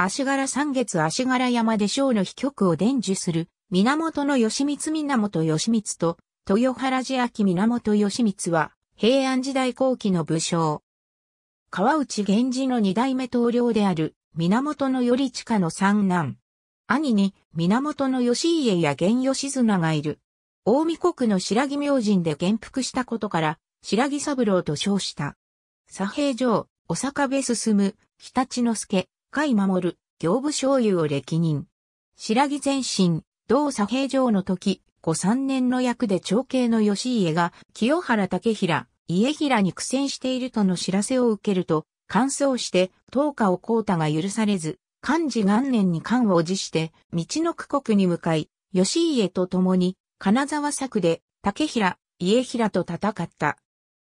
足柄三月足柄山で小の秘局を伝授する、源義光源義光と、豊原寺秋源義光は、平安時代後期の武将。川内源氏の二代目棟梁である、源頼親の三男。兄に、源義家や源義綱がいる。大見国の白木明神で元服したことから、白木三郎と称した。左平城、お坂部進、北立之助、甲斐守、行部醤油を歴任。白木前進、同左平城の時、後三年の役で長兄の義家が、清原武平、家平に苦戦しているとの知らせを受けると、感想して、東下を光太が許されず、漢字元年に漢を辞して、道の区国に向かい、義家と共に、金沢作で、竹平、家平と戦った。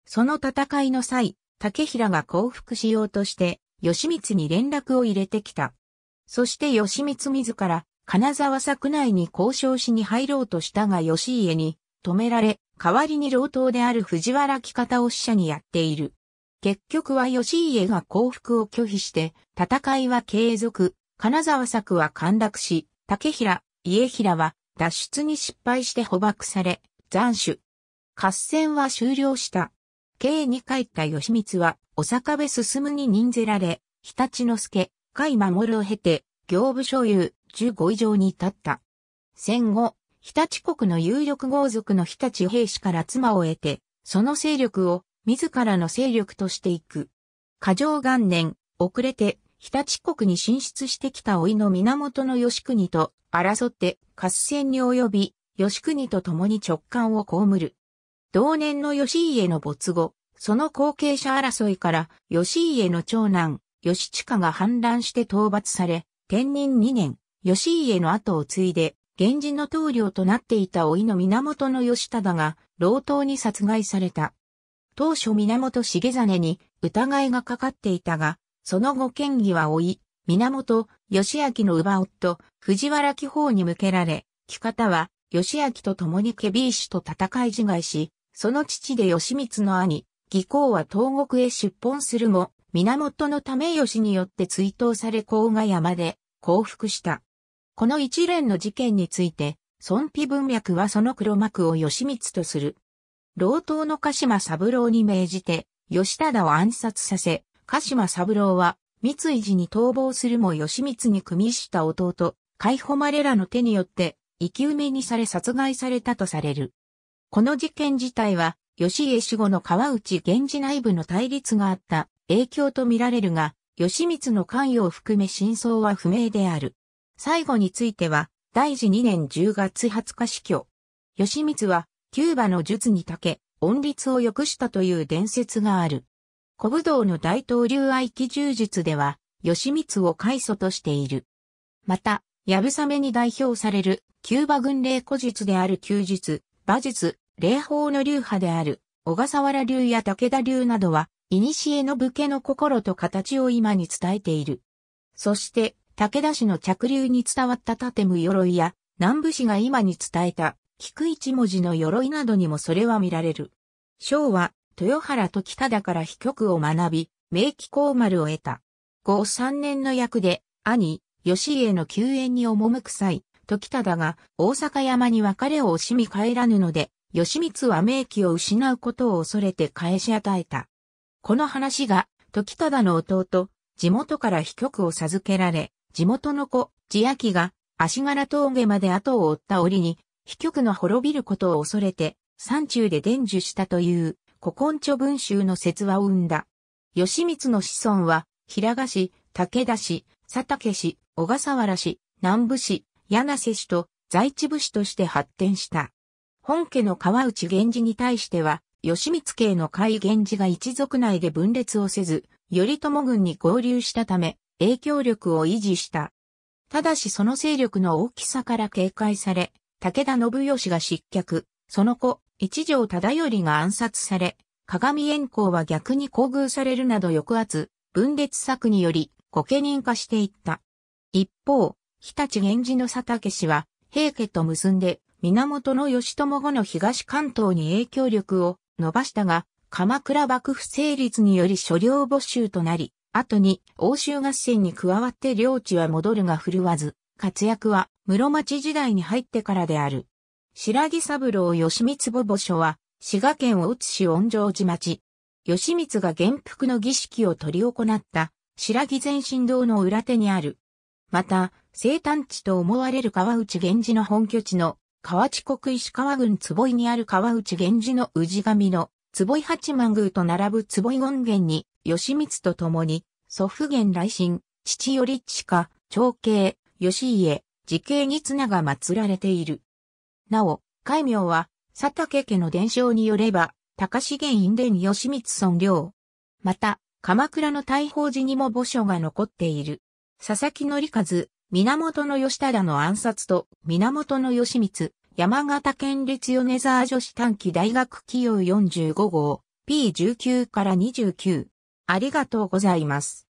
その戦いの際、竹平が降伏しようとして、義満に連絡を入れてきた。そして義満自ら、金沢作内に交渉しに入ろうとしたが義家に止められ、代わりに老頭である藤原木方を使者にやっている。結局は義家が降伏を拒否して、戦いは継続、金沢作は陥落し、竹平、家平は脱出に失敗して捕獲され、斬首。合戦は終了した。計に帰った義満は、お坂部進に任ぜられ、日立之助、甲斐守を経て、行部所有、15以上に至った。戦後、日立国の有力豪族の日立兵士から妻を得て、その勢力を自らの勢力としていく。過剰元年、遅れて日立国に進出してきた老いの源義国と争って合戦に及び、義国と共に直感を被る。同年の吉家の没後、その後継者争いから吉家の長男、吉親が反乱して討伐され、天任2年、吉家の後を継いで、源氏の棟梁となっていた老いの源義忠が、老頭に殺害された。当初源重真に疑いがかかっていたが、その後県議は老い、源義明の乳母夫、藤原紀宝に向けられ、木方は義明と共にケビー氏と戦い自害し、その父で義満の兄、義公は東国へ出奔するも、源のため義によって追悼され甲賀山で降伏した。この一連の事件について、孫妃文脈はその黒幕を義満とする。老頭の鹿島三郎に命じて、義忠を暗殺させ、鹿島三郎は、三井寺に逃亡するも義満に組みした弟、海保まれらの手によって、生き埋めにされ殺害されたとされる。この事件自体は、吉家守護の川内源氏内部の対立があった影響とみられるが、吉光の関与を含め真相は不明である。最後については、大治2年10月20日死去。吉光は、キューバの術に長け、音律を良くしたという伝説がある。古武道の大統領愛騎柔術では、吉光を開祖としている。また、やぶさめに代表される、キューバ軍令古術である休日、馬術、霊法の流派である、小笠原流や武田流などは、古の武家の心と形を今に伝えている。そして、武田氏の着流に伝わった盾む鎧や、南部氏が今に伝えた、菊一文字の鎧などにもそれは見られる。昭は、豊原時忠から秘局を学び、明記高丸を得た。後三年の役で、兄、義家の救援に赴く際、時忠が大阪山に別れを惜しみ帰らぬので、義満は名機を失うことを恐れて返し与えた。この話が、時忠の弟、地元から秘局を授けられ、地元の子、地秋が、足柄峠まで後を追った折に、秘局の滅びることを恐れて、山中で伝授したという、古今著文集の説話を生んだ。義満の子孫は、平賀氏、武田氏、佐竹氏、小笠原氏、南部氏、柳瀬氏と在地武士として発展した。本家の川内源氏に対しては、吉光家の甲斐源氏が一族内で分裂をせず、頼朝軍に合流したため、影響力を維持した。ただしその勢力の大きさから警戒され、武田信義が失脚、その後、一条忠頼が暗殺され、鏡炎光は逆に厚遇されるなど抑圧、分裂策により、御家人化していった。一方、日立源氏の佐竹氏は、平家と結んで、源義朝後の東関東に影響力を伸ばしたが、鎌倉幕府成立により所領募集となり、後に欧州合戦に加わって領地は戻るが振るわず、活躍は室町時代に入ってからである。白木三郎義光母母所は、滋賀県を津市恩城寺町。義光が元服の儀式を取り行った、白木前進堂の裏手にある。また、生誕地と思われる川内源氏の本拠地の河内国石川郡坪井にある川内源氏の氏神の坪井八幡宮と並ぶ坪井権現に義光と共に祖父源来神、父より近、長兄、義家、時系に綱が祀られている。なお、戒名は佐竹家の伝承によれば、高資源院伝義光尊領。また、鎌倉の大宝寺にも墓所が残っている。佐々木則和、源義忠の暗殺と源義満、山形県立米沢女子短期大学企業45号、P19 から29。ありがとうございます。